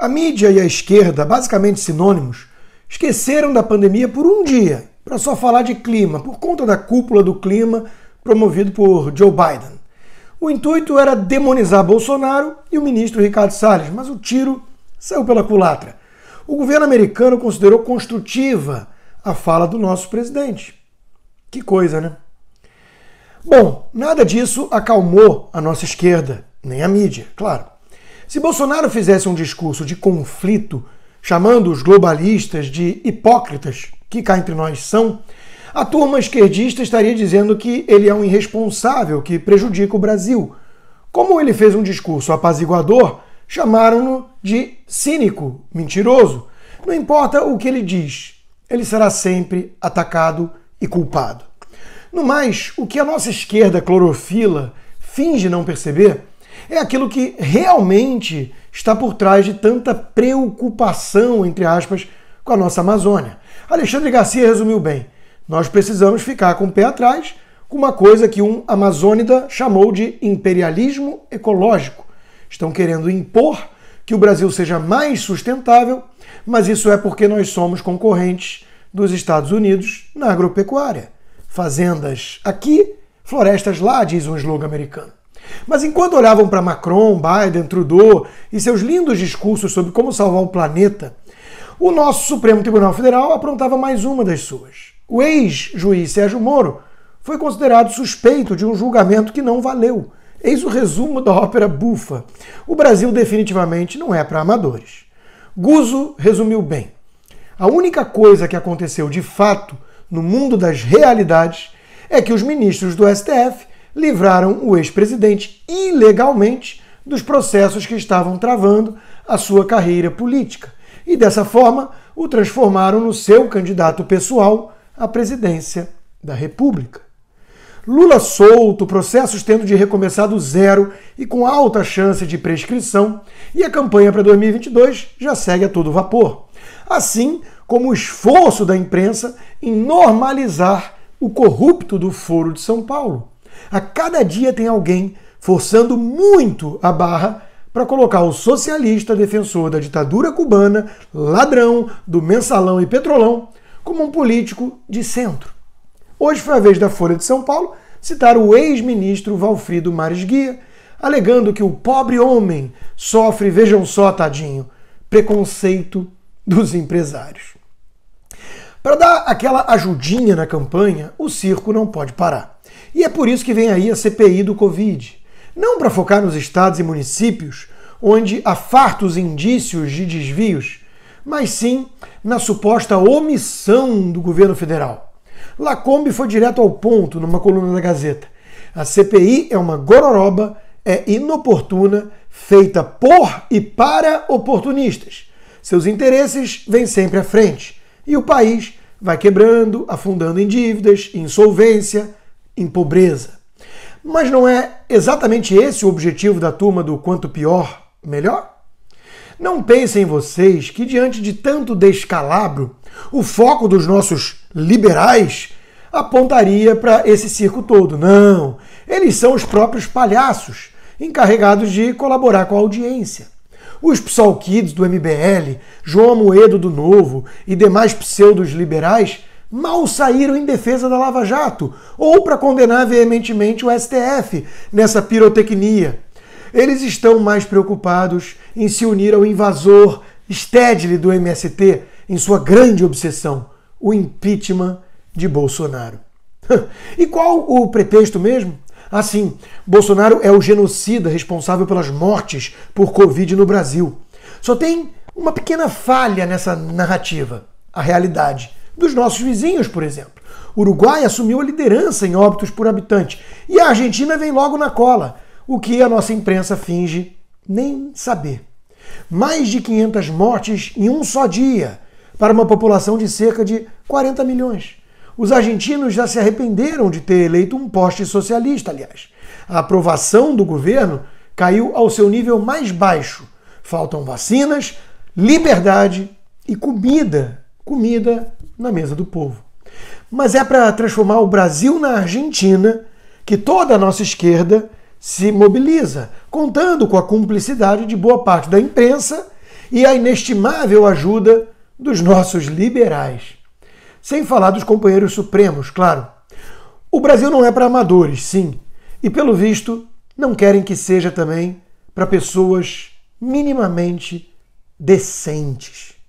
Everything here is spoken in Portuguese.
A mídia e a esquerda, basicamente sinônimos, esqueceram da pandemia por um dia para só falar de clima, por conta da cúpula do clima promovido por Joe Biden. O intuito era demonizar Bolsonaro e o ministro Ricardo Salles, mas o tiro saiu pela culatra. O governo americano considerou construtiva a fala do nosso presidente. Que coisa, né? Bom, nada disso acalmou a nossa esquerda, nem a mídia, claro. Se Bolsonaro fizesse um discurso de conflito, chamando os globalistas de hipócritas, que cá entre nós são, a turma esquerdista estaria dizendo que ele é um irresponsável que prejudica o Brasil. Como ele fez um discurso apaziguador, chamaram-no de cínico, mentiroso. Não importa o que ele diz, ele será sempre atacado e culpado. No mais, o que a nossa esquerda clorofila finge não perceber é aquilo que realmente está por trás de tanta preocupação, entre aspas, com a nossa Amazônia. Alexandre Garcia resumiu bem: nós precisamos ficar com o pé atrás com uma coisa que um amazônida chamou de imperialismo ecológico. Estão querendo impor que o Brasil seja mais sustentável, mas isso é porque nós somos concorrentes dos Estados Unidos na agropecuária. Fazendas aqui, florestas lá, diz um slogan americano. Mas enquanto olhavam para Macron, Biden, Trudeau e seus lindos discursos sobre como salvar o planeta, o nosso Supremo Tribunal Federal aprontava mais uma das suas. O ex-juiz Sérgio Moro foi considerado suspeito de um julgamento que não valeu. Eis o resumo da ópera bufa. O Brasil definitivamente não é para amadores. Guzo resumiu bem. A única coisa que aconteceu de fato no mundo das realidades é que os ministros do STF livraram o ex-presidente ilegalmente dos processos que estavam travando a sua carreira política e dessa forma o transformaram no seu candidato pessoal à presidência da República. Lula solto, processos tendo de recomeçar do zero e com alta chance de prescrição, e a campanha para 2022 já segue a todo vapor. Assim como o esforço da imprensa em normalizar o corrupto do Foro de São Paulo. A cada dia tem alguém forçando muito a barra para colocar o socialista defensor da ditadura cubana, ladrão do mensalão e petrolão, como um político de centro. Hoje foi a vez da Folha de São Paulo citar o ex-ministro Valfrido Mares Guia, alegando que o pobre homem sofre, vejam só, tadinho, preconceito dos empresários. Para dar aquela ajudinha na campanha, o circo não pode parar. E é por isso que vem aí a CPI do Covid. Não para focar nos estados e municípios, onde há fartos indícios de desvios, mas sim na suposta omissão do governo federal. Lacombe foi direto ao ponto numa coluna da Gazeta. A CPI é uma gororoba, é inoportuna, feita por e para oportunistas. Seus interesses vêm sempre à frente e o país vai quebrando, afundando em dívidas, insolvência em pobreza. Mas não é exatamente esse o objetivo da turma do quanto pior, melhor? Não pensem vocês que, diante de tanto descalabro, o foco dos nossos liberais apontaria para esse circo todo. Não! Eles são os próprios palhaços, encarregados de colaborar com a audiência. Os PSOL Kids do MBL, João Moedo do Novo e demais pseudos liberais mal saíram em defesa da Lava Jato ou para condenar veementemente o STF nessa pirotecnia. Eles estão mais preocupados em se unir ao invasor Stedley do MST em sua grande obsessão, o impeachment de Bolsonaro. e qual o pretexto mesmo? Assim, Bolsonaro é o genocida responsável pelas mortes por Covid no Brasil. Só tem uma pequena falha nessa narrativa, a realidade dos nossos vizinhos, por exemplo. O Uruguai assumiu a liderança em óbitos por habitante e a Argentina vem logo na cola, o que a nossa imprensa finge nem saber. Mais de 500 mortes em um só dia para uma população de cerca de 40 milhões. Os argentinos já se arrependeram de ter eleito um poste socialista, aliás. A aprovação do governo caiu ao seu nível mais baixo. Faltam vacinas, liberdade e comida. Comida na mesa do povo. Mas é para transformar o Brasil na Argentina que toda a nossa esquerda se mobiliza, contando com a cumplicidade de boa parte da imprensa e a inestimável ajuda dos nossos liberais. Sem falar dos companheiros supremos, claro. O Brasil não é para amadores, sim, e pelo visto não querem que seja também para pessoas minimamente decentes.